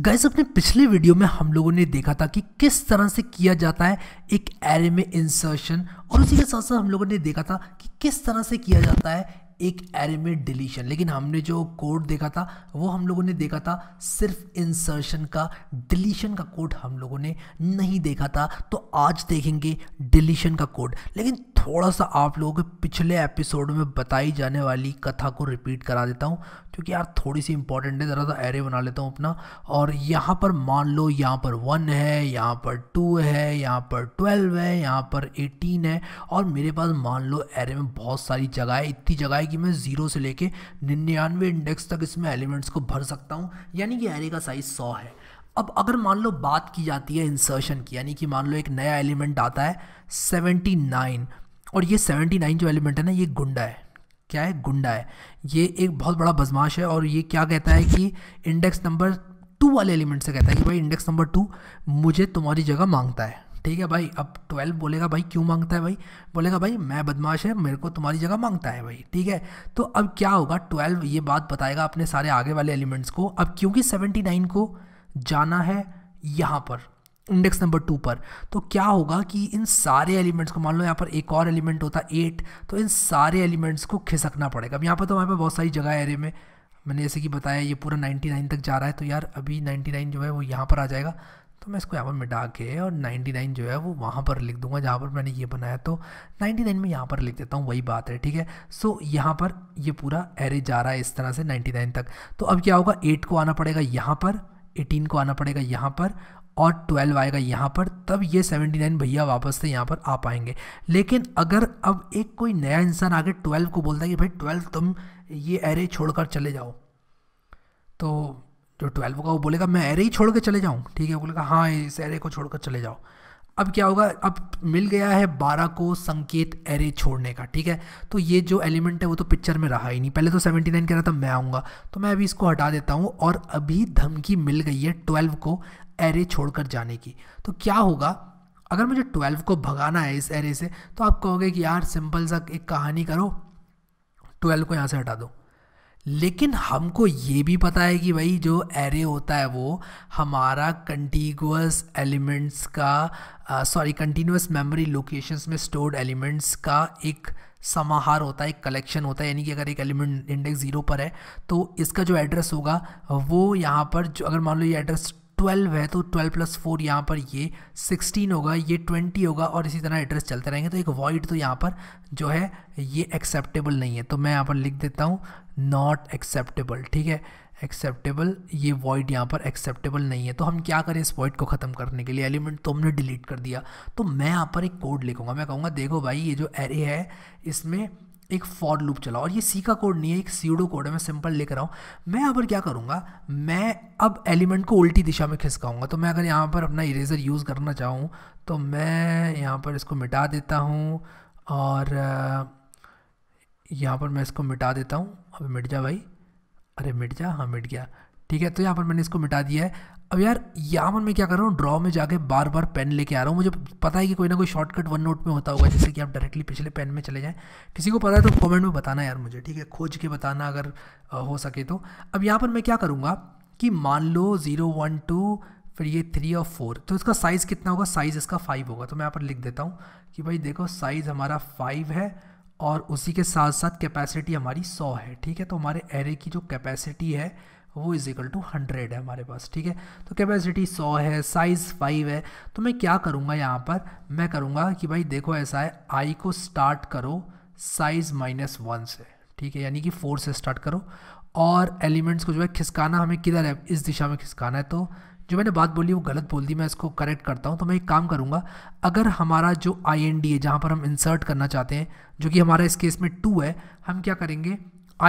gas अपने पिछले video में हम लोगों ने देखा था कि किस तरह से किया जाता है एक एरे में इंसर्शन और उसी के साथ साथ हम लोगों ने देखा था कि किस तरह से किया जाता है एक एरे में डिलीशन लेकिन हमने जो कोड देखा था वो हम लोगों ने देखा था सिर्फ इंसर्शन का डिलीशन का कोड हम लोगों ने नहीं देखा था तो आज देखेंगे डिलीशन का कोड लेकिन थोड़ा सा आप लोगों के पिछले एपिसोड में बताई जाने वाली कथा को रिपीट करा देता हूँ क्योंकि यार थोड़ी सी इंपॉर्टेंट है ज़रा सा एरे बना लेता हूँ अपना और यहाँ पर मान लो यहाँ पर वन है यहाँ पर टू है यहाँ पर ट्वेल्व है यहाँ पर एटीन है और मेरे पास मान लो एरे में बहुत सारी जगह है इतनी जगह है कि मैं जीरो से लेके निन्यानवे इंडेक्स तक इसमें एलिमेंट्स को भर सकता हूँ यानी कि एरे का साइज सौ है अब अगर मान लो बात की जाती है इंसर्शन की यानी कि मान लो एक नया एलिमेंट आता है सेवेंटी नाइन और ये सेवेंटी नाइन जो एलिमेंट है ना ये गुंडा है क्या है गुंडा है ये एक बहुत बड़ा बदमाश है और ये क्या कहता है कि इंडेक्स नंबर टू वाले एलिमेंट से कहता है कि भाई इंडेक्स नंबर टू मुझे तुम्हारी जगह मांगता है ठीक है भाई अब ट्वेल्व बोलेगा भाई क्यों मांगता है भाई बोलेगा भाई मैं बदमाश है मेरे को तुम्हारी जगह मांगता है भाई ठीक है तो अब क्या होगा ट्वेल्व ये बात बताएगा अपने सारे आगे वाले एलिमेंट्स को अब क्योंकि सेवेंटी नाइन को जाना है यहाँ पर इंडेक्स नंबर टू पर तो क्या होगा कि इन सारे एलिमेंट्स को मान लो यहाँ पर एक और एलिमेंट होता एट तो इन सारे एलिमेंट्स को खिसकना पड़ेगा अब यहाँ पर तो हमारे पास बहुत सारी जगह है एरे में मैंने जैसे कि बताया ये पूरा 99 तक जा रहा है तो यार अभी 99 जो है वो यहाँ पर आ जाएगा तो मैं इसको यहाँ पर मिटा के और 99 जो है वो वहाँ पर लिख दूंगा जहाँ पर मैंने ये बनाया तो 99 में यहाँ पर लिख देता हूँ वही बात है ठीक है सो so, यहाँ पर ये पूरा एरे जा रहा है इस तरह से 99 तक तो अब क्या होगा 8 को आना पड़ेगा यहाँ पर 18 को आना पड़ेगा यहाँ पर और 12 आएगा यहाँ पर तब ये 79 भैया वापस से यहाँ पर आ पाएंगे लेकिन अगर अब एक कोई नया इंसान आगे ट्वेल्व को बोलता है कि भाई ट्वेल्व तुम ये एरे छोड़ चले जाओ तो जो तो ट्वेल्व का वो बोलेगा मैं एरे ही छोड़ के चले जाऊँ ठीक है बोलेगा हाँ इस एरे को छोड़ कर चले जाओ अब क्या होगा अब मिल गया है बारह को संकेत एरे छोड़ने का ठीक है तो ये जो एलिमेंट है वो तो पिक्चर में रहा ही नहीं पहले तो सेवेंटी नाइन कह रहा था मैं आऊँगा तो मैं अभी इसको हटा देता हूँ और अभी धमकी मिल गई है ट्वेल्व को एरे छोड़कर जाने की तो क्या होगा अगर मुझे ट्वेल्व को भगाना है इस एरे से तो आप कहोगे कि यार सिंपल सा एक कहानी करो ट्वेल्व को यहाँ से हटा दो लेकिन हमको ये भी पता है कि भाई जो एरे होता है वो हमारा कंटिगुअस एलिमेंट्स का सॉरी कंटिन्यूस मेमोरी लोकेशंस में स्टोर्ड एलिमेंट्स का एक समाहार होता है एक कलेक्शन होता है यानी कि अगर एक एलिमेंट इंडेक्स ज़ीरो पर है तो इसका जो एड्रेस होगा वो यहाँ पर जो अगर मान लो ये एड्रेस ट्वेल्व है तो ट्वेल्व प्लस फोर यहाँ पर ये 16 होगा ये ट्वेंटी होगा और इसी तरह एड्रेस चलते रहेंगे तो एक वॉइड तो यहाँ पर जो है ये एक्सेप्टेबल नहीं है तो मैं यहाँ पर लिख देता हूँ नॉट एक्सेप्टेबल ठीक है एक्सेप्टेबल ये वॉइड यहाँ पर एक्सेप्टेबल नहीं है तो हम क्या करें इस वॉइड को ख़त्म करने के लिए एलिमेंट तो हमने डिलीट कर दिया तो मैं यहाँ पर एक कोड लिखूँगा मैं कहूँगा देखो भाई ये जो एरे है इसमें एक फॉर लूप चलाओ और ये सी का कोड नहीं है एक सीडो कोड है मैं सिंपल लिख रहा हूँ मैं यहाँ पर क्या करूँगा मैं अब एलिमेंट को उल्टी दिशा में खिसकाऊँगा तो मैं अगर यहाँ पर अपना इरेजर यूज़ करना चाहूँ तो मैं यहाँ पर इसको मिटा देता हूँ और यहाँ पर मैं इसको मिटा देता हूँ अब मिट जा भाई अरे मिट जा हाँ मिट गया ठीक है तो यहाँ पर मैंने इसको मिटा दिया है अब यार यहाँ पर मैं क्या कर रहा हूँ ड्रॉ में जाके बार बार पेन लेके आ रहा हूँ मुझे पता है कि कोई ना कोई शॉर्टकट वन नोट में होता होगा जैसे कि आप डायरेक्टली पिछले पेन में चले जाएँ किसी को पता है तो कमेंट में बताना यार मुझे ठीक है खोज के बताना अगर हो सके तो अब यहाँ पर मैं क्या करूँगा कि मान लो ज़ीरो वन टू फिर ये थ्री और फोर तो इसका साइज़ कितना होगा साइज़ इसका फाइव होगा तो मैं यहाँ पर लिख देता हूँ कि भाई देखो साइज़ हमारा फाइव है और उसी के साथ साथ कैपेसिटी हमारी सौ है ठीक है तो हमारे एरे की जो कैपेसिटी है वो इज इक्वल टू हंड्रेड है हमारे पास ठीक है तो कैपेसिटी सौ है साइज़ फाइव है तो मैं क्या करूँगा यहाँ पर मैं करूँगा कि भाई देखो ऐसा है आई को स्टार्ट करो साइज़ माइनस वन से ठीक है यानी कि फोर से स्टार्ट करो और एलिमेंट्स को जो है खिसकाना हमें किधर है इस दिशा में खिसकाना है तो जो मैंने बात बोली वो गलत बोल दी मैं इसको करेक्ट करता हूँ तो मैं एक काम करूँगा अगर हमारा जो आई एन डी है जहाँ पर हम इंसर्ट करना चाहते हैं जो कि हमारा इस केस में टू है हम क्या करेंगे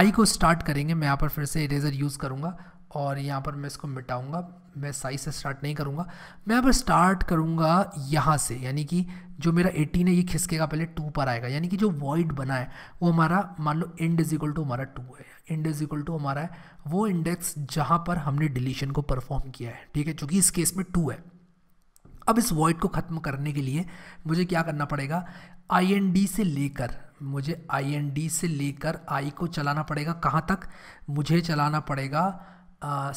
आई को स्टार्ट करेंगे मैं यहाँ पर फिर से इरेजर यूज़ करूँगा और यहाँ पर मैं इसको मिटाऊँगा मैं साइज से स्टार्ट नहीं करूँगा मैं अब स्टार्ट करूँगा यहाँ से यानी कि जो मेरा एटीन है ये खिसकेगा पहले टू पर आएगा यानी कि जो वॉइड बना है वो हमारा मान लो इंड इज इक्वल टू हमारा टू है इंड इज इक्वल टू हमारा है वो इंडेक्स जहाँ पर हमने डिलीशन को परफॉर्म किया है ठीक है चूँकि इस केस में टू है अब इस वॉइड को ख़त्म करने के लिए मुझे क्या करना पड़ेगा आई से लेकर मुझे आई से लेकर आई को चलाना पड़ेगा कहाँ तक मुझे चलाना पड़ेगा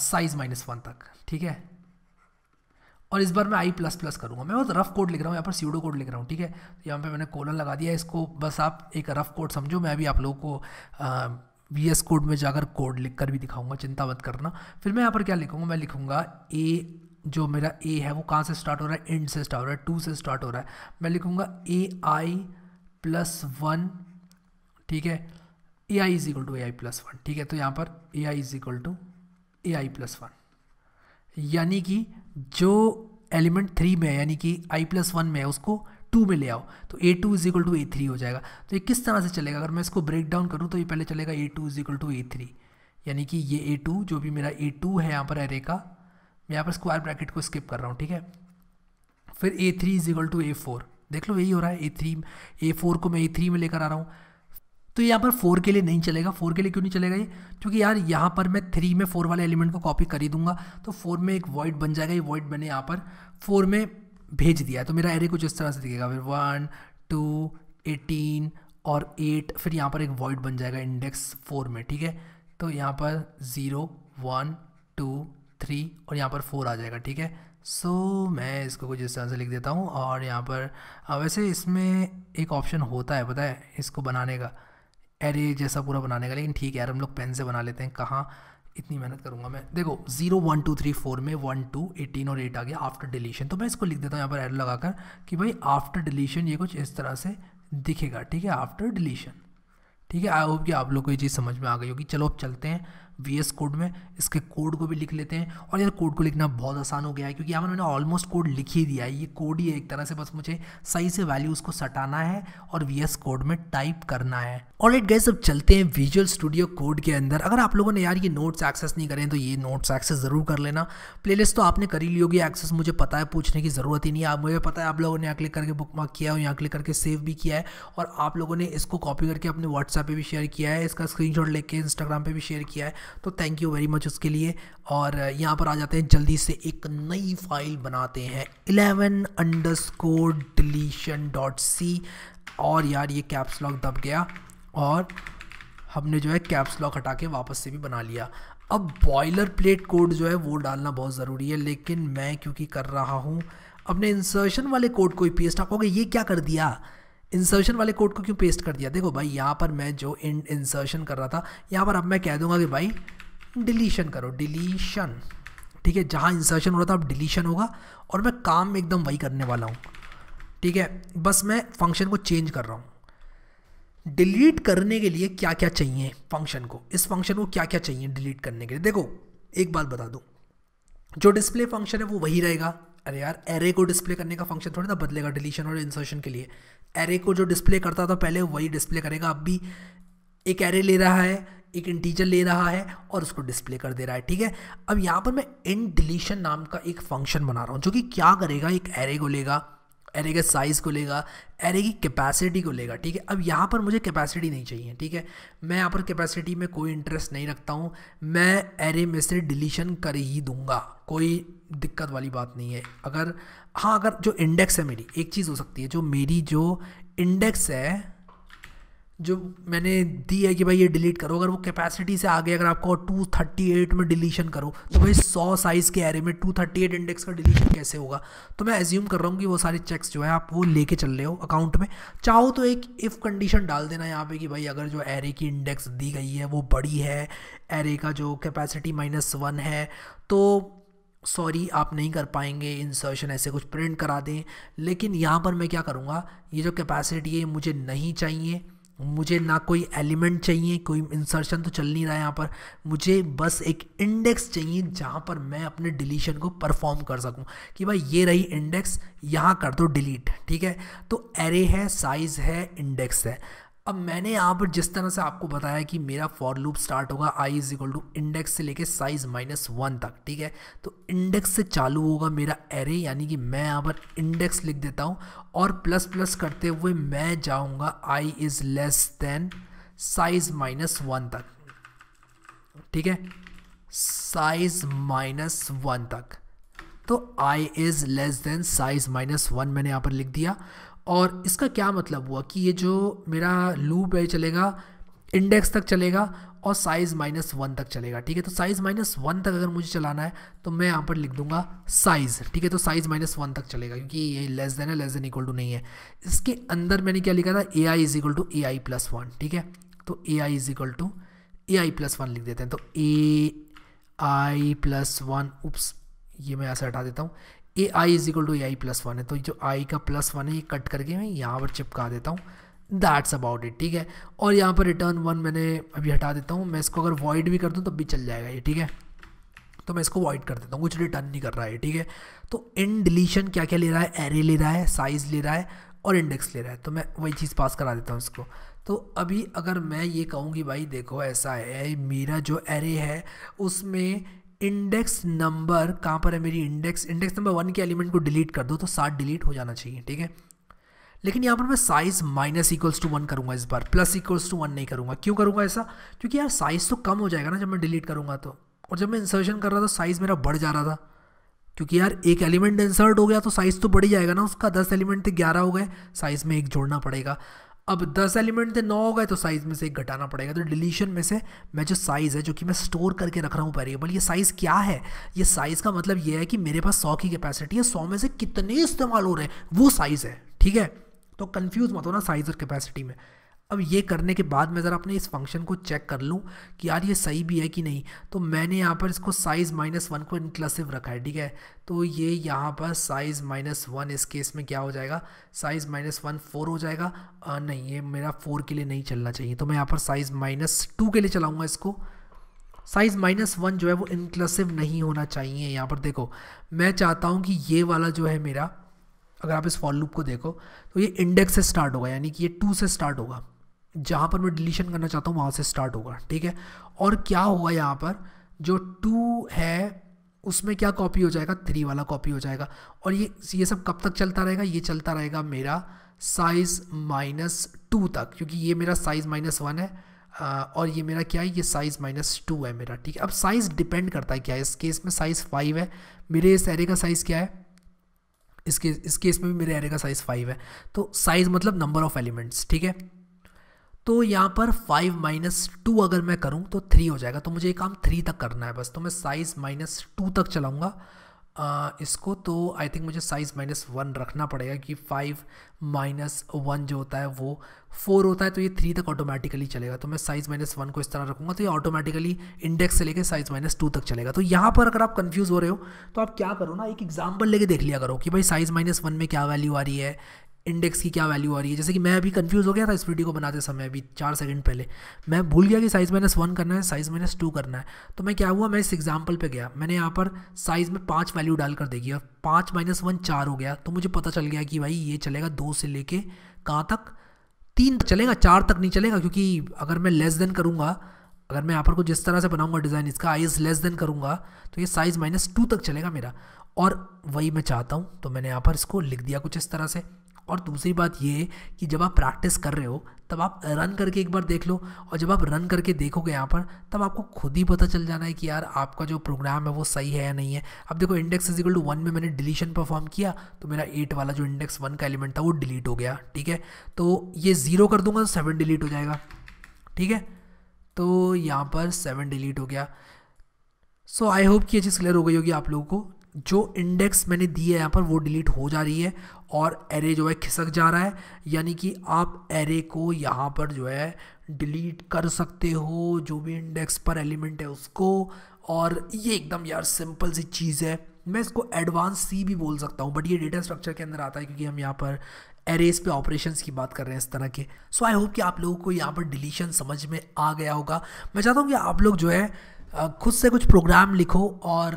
साइज माइनस वन तक ठीक है और इस बार मैं आई प्लस प्लस करूँगा मैं बहुत रफ कोड लिख रहा हूँ यहाँ पर सीडो कोड लिख रहा हूँ ठीक है तो यहाँ पर मैंने कोलन लगा दिया इसको बस आप एक रफ कोड समझो मैं अभी आप लोगों को वी एस कोड में जाकर कोड लिख कर भी दिखाऊंगा चिंता मत करना फिर मैं यहाँ पर क्या लिखूँगा मैं लिखूँगा ए जो मेरा ए है वो कहाँ से स्टार्ट हो रहा है एंड से स्टार्ट हो रहा है टू से स्टार्ट हो रहा है मैं लिखूँगा ए आई प्लस वन ठीक है A I is equal to A I plus one ठीक है तो यहाँ पर A I is equal to A I plus one यानी कि जो एलिमेंट थ्री में है यानी कि आई प्लस वन में है उसको टू में ले आओ तो A two is equal to A three हो जाएगा तो ये किस तरह से चलेगा अगर मैं इसको ब्रेक डाउन करूँ तो ये पहले चलेगा A two is equal to A three यानी कि ये ए टू जो भी मेरा ए टू है यहाँ पर एरे का मैं यहाँ पर स्क्वायर ब्रैकेट को स्किप कर रहा हूँ ठीक है फिर A three is equal to A four देख लो यही हो रहा है ए थ्री ए फोर को मैं ए थ्री में लेकर आ रहा हूँ तो यहाँ पर फोर के लिए नहीं चलेगा फोर के लिए क्यों नहीं चलेगा ये क्योंकि यार यहाँ पर मैं थ्री में फोर वाले एलिमेंट को कॉपी कर ही दूंगा तो फोर में एक वॉइड बन जाएगा ये वॉइड मैंने यहाँ पर फोर में भेज दिया तो मेरा एरे कुछ इस तरह से दिखेगा फिर वन टू एटीन और एट फिर यहाँ पर एक वॉइड बन जाएगा इंडेक्स फोर में ठीक है तो यहाँ पर ज़ीरो वन टू थ्री और यहाँ पर फोर आ जाएगा ठीक है सो so, मैं इसको कुछ इस तरह से लिख देता हूँ और यहाँ पर हाँ, वैसे इसमें एक ऑप्शन होता है पता है इसको बनाने का एरे जैसा पूरा बनाने का लेकिन ठीक है यार हम लोग पेन से बना लेते हैं कहाँ इतनी मेहनत करूँगा मैं देखो zero one two three four में वन टू एटीन और एट आ गया आफ्टर डिलीशन तो मैं इसको लिख देता हूँ यहाँ पर एरो लगाकर कि भाई आफ्टर डिलीशन ये कुछ इस तरह से दिखेगा ठीक है आफ्टर डिलीशन ठीक है आई होप कि आप लोग को ये चीज़ समझ में आ गई होगी चलो अब चलते हैं वी कोड में इसके कोड को भी लिख लेते हैं और यार कोड को लिखना बहुत आसान हो गया है क्योंकि यहाँ पर मैंने ऑलमोस्ट कोड लिख ही दिया है ये कोड ही है एक तरह से बस मुझे सही से वैल्यू उसको सटाना है और वी कोड में टाइप करना है और इट गए अब चलते हैं विजुअल स्टूडियो कोड के अंदर अगर आप लोगों ने यार ये नोट्स एक्सेस नहीं करें तो ये नोट्स एक्सेस ज़रूर कर लेना प्लेलिस्ट तो आपने कर ही ली होगी एक्सेस मुझे पता है पूछने की ज़रूरत ही नहीं है आप मुझे पता है आप लोगों ने यहाँ क्लिक करके बुक मार्क किया है यहाँ क्लिक करके सेव भी किया है और आप लोगों ने इसको कॉपी करके अपने व्हाट्सएप पर भी शेयर किया है इसका स्क्रीन लेके इंस्टाग्राम पर भी शेयर किया है तो थैंक यू वेरी मच उसके लिए और यहाँ पर आ जाते हैं जल्दी से एक नई फाइल बनाते हैं eleven underscore deletion dot C और यार ये कैप्स लॉक दब गया और हमने जो है कैप्स लॉक हटा के वापस से भी बना लिया अब बॉयलर प्लेट कोड जो है वो डालना बहुत ज़रूरी है लेकिन मैं क्योंकि कर रहा हूँ अपने इंसर्शन वाले कोड को ही पेस्ट आप हो ये क्या कर दिया इंसर्शन वाले कोड को क्यों पेस्ट कर दिया देखो भाई यहाँ पर मैं जो इन इंसर्शन कर रहा था यहाँ पर अब मैं कह दूंगा कि भाई डिलीशन करो डिलीशन ठीक है जहाँ इंसर्शन हो रहा था अब डिलीशन होगा और मैं काम एकदम वही करने वाला हूँ ठीक है बस मैं फंक्शन को चेंज कर रहा हूँ डिलीट करने के लिए क्या क्या चाहिए फंक्शन को इस फंक्शन को क्या क्या चाहिए डिलीट करने के लिए देखो एक बात बता दूँ जो डिस्प्ले फंक्शन है वो वही रहेगा अरे यार एरे को डिस्प्ले करने का फंक्शन थोड़ा ना बदलेगा डिलीशन और इंसर्शन के लिए एरे को जो डिस्प्ले करता था पहले वही डिस्प्ले करेगा अब भी एक एरे ले रहा है एक इंटीजर ले रहा है और उसको डिस्प्ले कर दे रहा है ठीक है अब यहाँ पर मैं इन डिलीशन नाम का एक फंक्शन बना रहा हूँ जो कि क्या करेगा एक एरे को लेगा एरे के साइज़ को लेगा एरे की कैपेसिटी को लेगा ठीक है अब यहाँ पर मुझे कैपेसिटी नहीं चाहिए ठीक है मैं यहाँ पर कैपेसिटी में कोई इंटरेस्ट नहीं रखता हूँ मैं एरे में से डिलीशन कर ही दूंगा कोई दिक्कत वाली बात नहीं है अगर हाँ अगर जो इंडेक्स है मेरी एक चीज़ हो सकती है जो मेरी जो इंडेक्स है जो मैंने दी है कि भाई ये डिलीट करो अगर वो कैपेसिटी से आगे अगर आपको 238 में डिलीशन करो तो भाई 100 साइज़ के एरे में 238 इंडेक्स का डिलीशन कैसे होगा तो मैं एज्यूम कर रहा हूँ कि वो सारे चेक्स जो है आप वो लेके चल रहे हो अकाउंट में चाहो तो एक इफ़ कंडीशन डाल देना यहाँ पे कि भाई अगर जो एरे की इंडेक्स दी गई है वो बड़ी है एरे का जो कैपेसिटी माइनस वन है तो सॉरी आप नहीं कर पाएंगे इंसर्शन ऐसे कुछ प्रिंट करा दें लेकिन यहाँ पर मैं क्या करूँगा ये जो कैपेसिटी है मुझे नहीं चाहिए मुझे ना कोई एलिमेंट चाहिए कोई इंसर्शन तो चल नहीं रहा है यहाँ पर मुझे बस एक इंडेक्स चाहिए जहाँ पर मैं अपने डिलीशन को परफॉर्म कर सकूँ कि भाई ये रही इंडेक्स यहाँ कर दो डिलीट ठीक है तो एरे है साइज़ है इंडेक्स है अब मैंने यहाँ पर जिस तरह से आपको बताया कि मेरा फॉर लूप स्टार्ट होगा I is equal to index से लेके साइज माइनस वन तक ठीक है तो इंडेक्स से चालू होगा मेरा एरे यानी कि मैं यहाँ पर इंडेक्स लिख देता हूँ और प्लस प्लस करते हुए मैं जाऊँगा I is less than size minus one तक ठीक है साइज माइनस वन तक तो I is less than size minus one मैंने यहाँ पर लिख दिया और इसका क्या मतलब हुआ कि ये जो मेरा लूप है चलेगा इंडेक्स तक चलेगा और साइज़ माइनस वन तक चलेगा ठीक है तो साइज़ माइनस वन तक अगर मुझे चलाना है तो मैं यहाँ पर लिख दूंगा साइज़ ठीक है तो साइज़ माइनस वन तक चलेगा क्योंकि ये लेस देन है लेस देन इक्वल टू नहीं है इसके अंदर मैंने क्या लिखा था A I is equal to A I plus one ठीक है तो A I is equal to A I plus one लिख देते हैं तो ए आई प्लस वन उप्स ये मैं ऐसे हटा देता हूँ A I is equal to A I plus one है तो जो आई का प्लस वन है ये कट करके मैं यहाँ पर चिपका देता हूँ दैट्स अबाउट इट ठीक है और यहाँ पर रिटर्न वन मैंने अभी हटा देता हूँ मैं इसको अगर वॉइड भी कर दूँ तब भी चल जाएगा ये ठीक है तो मैं इसको वॉइड कर देता हूँ कुछ रिटर्न नहीं कर रहा है ठीक है तो इन डिलीशन क्या क्या ले रहा है एरे ले रहा है साइज ले रहा है और इंडेक्स ले रहा है तो मैं वही चीज़ पास करा देता हूँ इसको तो अभी अगर मैं ये कहूँगी भाई देखो ऐसा है मेरा जो एरे है उसमें इंडेक्स नंबर कहाँ पर है मेरी इंडेक्स इंडेक्स नंबर वन के एलिमेंट को डिलीट कर दो तो सात डिलीट हो जाना चाहिए ठीक है लेकिन यहाँ पर मैं size minus equals to one करूँगा इस बार प्लस इक्वल्स टू वन नहीं करूँगा क्यों करूँगा ऐसा क्योंकि यार साइज़ तो कम हो जाएगा ना जब मैं डिलीट करूँगा तो और जब मैं इंसर्शन कर रहा था साइज़ मेरा बढ़ जा रहा था क्योंकि यार एक एलिमेंट इंसर्ट हो गया तो साइज़ तो बढ़ ही जाएगा ना उसका दस एलिमेंट थे ग्यारह हो गए साइज़ में एक जोड़ना पड़ेगा अब दस एलिमेंट थे नौ हो गए तो साइज़ में से एक घटाना पड़ेगा तो डिलीशन में से मैं जो साइज़ है जो कि मैं स्टोर करके रख रहा हूँ वेरिएबल ये साइज़ क्या है ये साइज़ का मतलब ये है कि मेरे पास सौ की कैपेसिटी है सौ में से कितने इस्तेमाल हो रहे हैं वो साइज़ है ठीक है तो कन्फ्यूज़ मत हो ना साइज़ और कैपेसिटी में अब ये करने के बाद मैं ज़रा अपने इस फंक्शन को चेक कर लूँ कि यार ये सही भी है कि नहीं तो मैंने यहाँ पर इसको साइज़ माइनस वन को इनक्लसिव रखा है ठीक है तो ये यहाँ पर साइज़ माइनस वन इस केस में क्या हो जाएगा साइज़ माइनस वन फोर हो जाएगा आ, नहीं ये मेरा फोर के लिए नहीं चलना चाहिए तो मैं यहाँ पर साइज़ माइनस टू के लिए चलाऊँगा इसको साइज़ माइनस वन जो है वो इनक्लसिव नहीं होना चाहिए यहाँ पर देखो मैं चाहता हूँ कि ये वाला जो है मेरा अगर आप इस फॉर लूप को देखो तो ये इंडेक्स से स्टार्ट होगा यानी कि ये टू से स्टार्ट होगा जहाँ पर मैं डिलीशन करना चाहता हूँ वहाँ से स्टार्ट होगा ठीक है और क्या होगा यहाँ पर जो टू है उसमें क्या कॉपी हो जाएगा थ्री वाला कॉपी हो जाएगा और ये ये सब कब तक चलता रहेगा ये चलता रहेगा मेरा साइज़ माइनस टू तक क्योंकि ये मेरा साइज़ माइनस वन है और ये मेरा क्या है ये साइज़ माइनस टू है मेरा ठीक है अब साइज़ डिपेंड करता है क्या है इस केस में साइज़ फाइव है मेरे इस एरे का साइज़ क्या है इसके इस केस में भी मेरे एरे का साइज़ फाइव है तो साइज़ मतलब नंबर ऑफ़ एलिमेंट्स ठीक है तो यहाँ पर फाइव माइनस टू अगर मैं करूँ तो थ्री हो जाएगा तो मुझे ये काम थ्री तक करना है बस तो मैं साइज़ माइनस टू तक चलाऊँगा इसको तो आई थिंक मुझे साइज़ माइनस वन रखना पड़ेगा कि फाइव माइनस वन जो होता है वो फोर होता है तो ये थ्री तक ऑटोमेटिकली चलेगा तो मैं साइज़ माइनस वन को इस तरह रखूँगा तो ये ऑटोमेटिकली इंडेक्स से लेकर साइज़ माइनस टू तक चलेगा तो यहाँ पर अगर आप कंफ्यूज हो रहे हो तो आप क्या करो ना एक एग्जाम्पल लेके देख लिया करो कि भाई साइज़ माइनस वन में क्या वैल्यू आ रही है इंडेक्स की क्या वैल्यू आ रही है जैसे कि मैं अभी कंफ्यूज हो गया था इस वीडियो को बनाते समय अभी चार सेकंड पहले मैं भूल गया कि साइज़ माइनस वन करना है साइज़ माइनस टू करना है तो मैं क्या हुआ मैं इस एग्जाम्पल पर गया मैंने यहाँ पर साइज़ में पाँच वैल्यू डाल कर देगी और पाँच माइनस वन चार हो गया तो मुझे पता चल गया कि भाई ये चलेगा दो से लेके कहाँ तक तीन तक चलेगा चार तक नहीं चलेगा क्योंकि अगर मैं लेस देन करूँगा अगर मैं यहाँ पर को जिस तरह से बनाऊँगा डिज़ाइन इसका आइज लेस देन करूँगा तो ये साइज़ माइनस टू तक चलेगा मेरा और वही मैं चाहता हूँ तो मैंने यहाँ पर इसको लिख दिया कुछ इस तरह से और दूसरी बात ये है कि जब आप प्रैक्टिस कर रहे हो तब आप रन करके एक बार देख लो और जब आप रन करके देखोगे यहाँ पर तब आपको खुद ही पता चल जाना है कि यार आपका जो प्रोग्राम है वो सही है या नहीं है अब देखो इंडेक्स इजिकल टू वन में मैंने डिलीशन परफॉर्म किया तो मेरा एट वाला जो इंडेक्स वन का एलिमेंट था वो डिलीट हो गया ठीक है तो ये ज़ीरो कर दूंगा तो सेवन डिलीट हो जाएगा ठीक है तो यहाँ पर सेवन डिलीट हो गया सो आई होप कि ये चीज़ क्लियर हो गई होगी आप लोगों को जो इंडेक्स मैंने दी है यहाँ पर वो डिलीट हो जा रही है और एरे जो है खिसक जा रहा है यानी कि आप एरे को यहाँ पर जो है डिलीट कर सकते हो जो भी इंडेक्स पर एलिमेंट है उसको और ये एकदम यार सिंपल सी चीज़ है मैं इसको एडवांस सी भी बोल सकता हूँ बट ये डेटा स्ट्रक्चर के अंदर आता है क्योंकि हम यहाँ पर एरेस पे ऑपरेशंस की बात कर रहे हैं इस तरह के सो आई होप कि आप लोगों को यहाँ पर डिलीशन समझ में आ गया होगा मैं चाहता हूँ कि आप लोग जो है खुद से कुछ प्रोग्राम लिखो और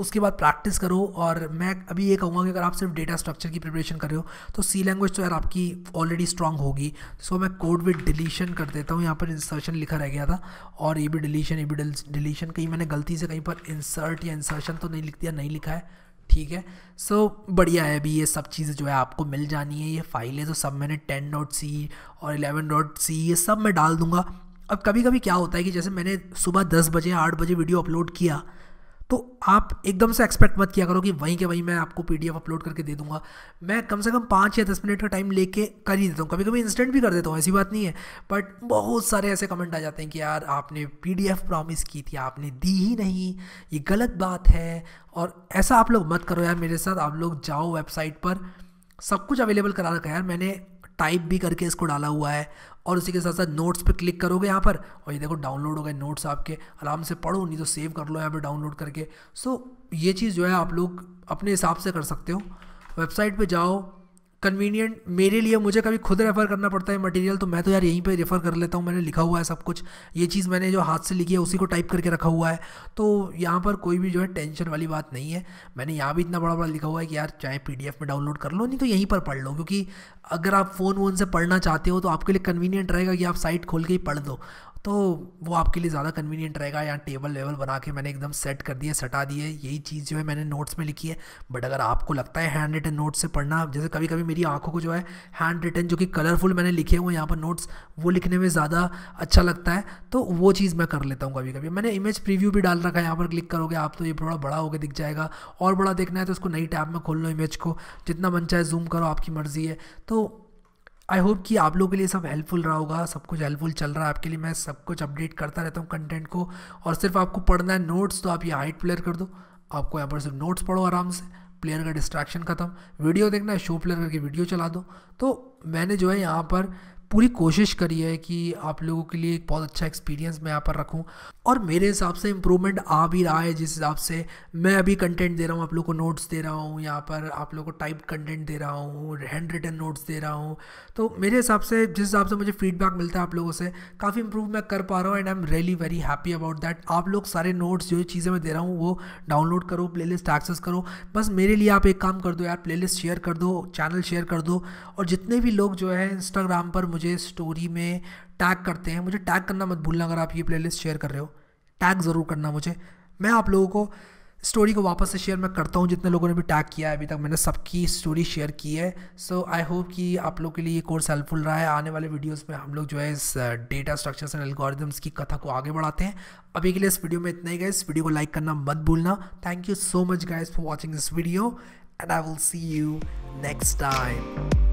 उसके बाद प्रैक्टिस करो और मैं अभी ये कहूँगा कि अगर आप सिर्फ डेटा स्ट्रक्चर की प्रिपरेशन कर रहे हो तो सी लैंग्वेज तो यार आपकी ऑलरेडी स्ट्रांग होगी सो मैं कोड विद डिलीशन कर देता हूँ यहाँ पर इंसर्शन लिखा रह गया था और ये भी डिलीशन ये भी डिलीशन कहीं मैंने गलती से कहीं पर इंसर्ट या इंसर्शन तो नहीं लिख दिया नहीं लिखा है ठीक है सो so, बढ़िया है अभी ये सब चीज़ें जो है आपको मिल जानी है ये फाइलें तो सब मैंने टेन डॉट सी और इलेवन डॉट सी ये सब मैं डाल दूंगा अब कभी कभी क्या होता है कि जैसे मैंने सुबह दस बजे आठ बजे वीडियो अपलोड किया तो आप एकदम से एक्सपेक्ट मत किया करो कि वहीं के वहीं मैं आपको पी अपलोड करके दे दूंगा मैं कम से कम पाँच या दस मिनट का टाइम लेके कर ही देता हूँ कभी कभी इंस्टेंट भी कर देता हूँ ऐसी बात नहीं है बट बहुत सारे ऐसे कमेंट आ जाते हैं कि यार आपने एफ प्रॉमिस की थी आपने दी ही नहीं ये गलत बात है और ऐसा आप लोग मत करो यार मेरे साथ आप लोग जाओ वेबसाइट पर सब कुछ अवेलेबल करा रखा है यार मैंने टाइप भी करके इसको डाला हुआ है और उसी के साथ साथ नोट्स पर क्लिक करोगे यहाँ पर और ये देखो डाउनलोड हो गए नोट्स आपके आराम से पढ़ो नहीं तो सेव कर लो यहाँ पर डाउनलोड करके सो ये चीज़ जो है आप लोग अपने हिसाब से कर सकते हो वेबसाइट पर जाओ कन्वीनियंट मेरे लिए मुझे कभी खुद रेफ़र करना पड़ता है मटेरियल तो मैं तो यार यहीं पे रेफ़र कर लेता हूँ मैंने लिखा हुआ है सब कुछ ये चीज़ मैंने जो हाथ से लिखी है उसी को टाइप करके रखा हुआ है तो यहाँ पर कोई भी जो है टेंशन वाली बात नहीं है मैंने यहाँ भी इतना बड़ा बड़ा लिखा हुआ है कि यार चाहे पी में डाउनलोड कर लो नहीं तो यहीं पर पढ़ लो क्योंकि अगर आप फ़ोन वोन से पढ़ना चाहते हो तो आपके लिए कन्वीनियंट रहेगा कि आप साइट खोल के ही पढ़ दो तो वो आपके लिए ज़्यादा कन्वीनियंट रहेगा यहाँ टेबल वेबल बना के मैंने एकदम सेट कर दिया सटा दिए यही चीज़ जो है मैंने नोट्स में लिखी है बट अगर आपको लगता है हैंड रिटन नोट्स से पढ़ना जैसे कभी कभी मेरी आंखों को जो है हैंड रिटन जो कि कलरफुल मैंने लिखे हुए यहाँ पर नोट्स वो लिखने में ज़्यादा अच्छा लगता है तो वो चीज़ मैं कर लेता हूँ कभी कभी मैंने इमेज प्रिव्यू भी डाल रखा है यहाँ पर क्लिक करोगे आप तो ये थोड़ा बड़ा होकर दिख जाएगा और बड़ा देखना है तो उसको नई टैब में खोल लो इमेज को जितना मन चाहे जूम करो आपकी मर्ज़ी है तो आई होप कि आप लोगों के लिए सब हेल्पफुल रहा होगा सब कुछ हेल्पफुल चल रहा है आपके लिए मैं सब कुछ अपडेट करता रहता हूँ कंटेंट को और सिर्फ आपको पढ़ना है नोट्स तो आप ये हाइट प्लेयर कर दो आपको यहाँ पर सिर्फ नोट्स पढ़ो आराम से प्लेयर का डिस्ट्रैक्शन खत्म वीडियो देखना है शो प्लेयर करके वीडियो चला दो तो मैंने जो है यहाँ पर पूरी कोशिश करी है कि आप लोगों के लिए एक बहुत अच्छा एक्सपीरियंस मैं यहाँ पर रखूँ और मेरे हिसाब से इम्प्रूवमेंट आ भी रहा है जिस हिसाब से मैं अभी कंटेंट दे रहा हूँ आप लोगों को नोट्स दे रहा हूँ यहाँ पर आप लोगों को टाइप कंटेंट दे रहा हूँ हैंड रिटन नोट्स दे रहा हूँ तो मेरे हिसाब से जिस हिसाब से मुझे फीडबैक मिलता है आप लोगों से काफ़ी इम्प्रूव मैं कर पा रहा हूँ and I am really very happy about that आप लोग सारे नोट्स जो चीज़ें मैं दे रहा हूँ वो डाउनलोड करो प्ले एक्सेस करो बस मेरे लिए आप एक काम कर दो यार प्ले शेयर कर दो चैनल शेयर कर दो और जितने भी लोग जो है इंस्टाग्राम पर मुझे मुझे स्टोरी में टैग करते हैं मुझे टैग करना मत भूलना अगर आप ये प्लेलिस्ट शेयर कर रहे हो टैग ज़रूर करना मुझे मैं आप लोगों को स्टोरी को वापस से शेयर मैं करता हूँ जितने लोगों ने भी टैग किया है अभी तक मैंने सबकी स्टोरी शेयर की है सो आई होप कि आप लोग के लिए ये कोर्स हेल्पफुल रहा है आने वाले वीडियोस में हम लोग जो है इस डेटा स्ट्रक्चर्स एंड एल्गोरिथम्स की कथा को आगे बढ़ाते हैं अभी के लिए इस वीडियो में इतना ही गए इस वीडियो को लाइक करना मत भूलना thank you so much guys for watching this video and I will see you next time